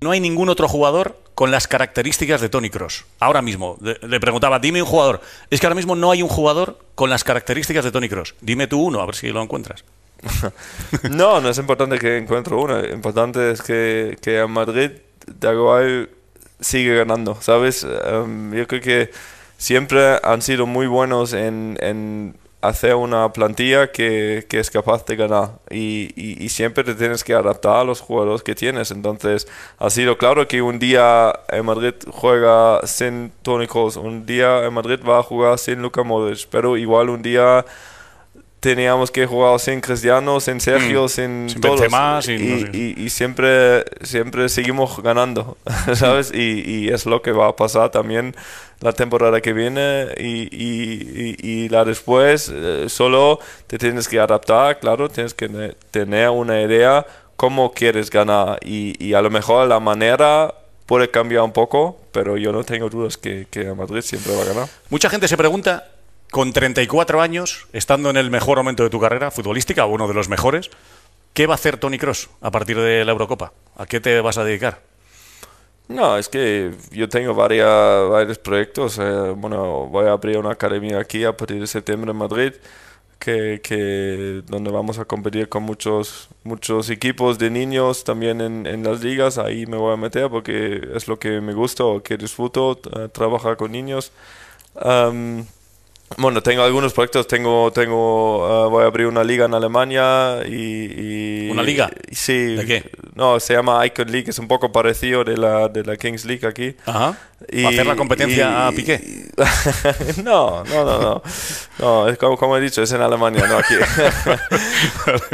No hay ningún otro jugador con las características de Tony Cross. Ahora mismo, le, preguntaba, dime un jugador. Es que ahora mismo no hay un jugador con las características de Tony Cross. Dime tú uno, a ver si lo encuentras. no, no es importante que encuentre uno. Lo importante es que, que en Madrid Dagoal sigue ganando, ¿sabes? Em, yo creo que siempre han sido muy buenos en hacer una plantilla que, es capaz de ganar y, y, y, siempre te tienes que adaptar a los jugadores que tienes. Entonces, ha sido claro que un día en Madrid juega sin Tony Kroos, un día en Madrid va a jugar sin Luka Modric, pero igual un día teníamos que jugar sin Cristiano, sin Sergio, mm, sin, todos. y, y, siempre, siempre seguimos ganando, ¿sabes? Y, es lo que va a pasar también la temporada que viene y, la después. Eh, solo te tienes que adaptar, claro, tienes que tener una idea cómo quieres ganar y, a lo mejor la manera puede cambiar un poco, pero yo no tengo dudas que, que Madrid siempre va a ganar. Mucha gente se pregunta con 34 años, estando en el mejor momento de tu carrera futbolística, uno de los mejores, ¿qué va a hacer Tony Cross a partir de la Eurocopa? ¿A qué te vas a dedicar? No, es que yo tengo varias, varios proyectos. Eh, bueno, voy a abrir una academia aquí a partir de septiembre en Madrid, que, que donde vamos a competir con muchos, muchos equipos de niños también en, las ligas. Ahí me voy a meter porque es lo que me gusta que disfruto, eh, trabajar con niños. Bueno, tengo algunos proyectos. Tengo, tengo, ah, voy a abrir una liga en Alemania y, una liga. sí. ¿De qué? No, se llama Icon League. Es un poco parecido de la, de la Kings League aquí. Ajá. Y, ¿Va a hacer la competencia a Piqué? no, no, no, no. es como, he dicho, es en Alemania, no aquí.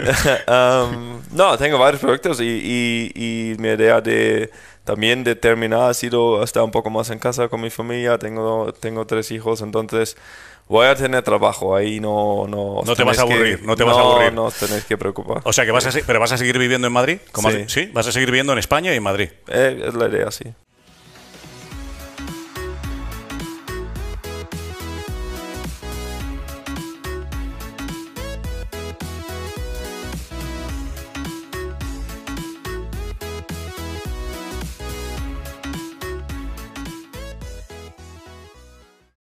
Um, no, tengo varios proyectos y, y mi idea de también determinada ha sido hasta un poco más en casa con mi familia, tengo, tengo tres hijos, entonces voy a tener trabajo, ahí no... No, te vas a aburrir, no te vas a aburrir. No, os tenéis que preocupar. O sea, que vas a, pero vas a seguir viviendo en Madrid, sí. vas a seguir viviendo en España y en Madrid. Eh, es la idea, sí.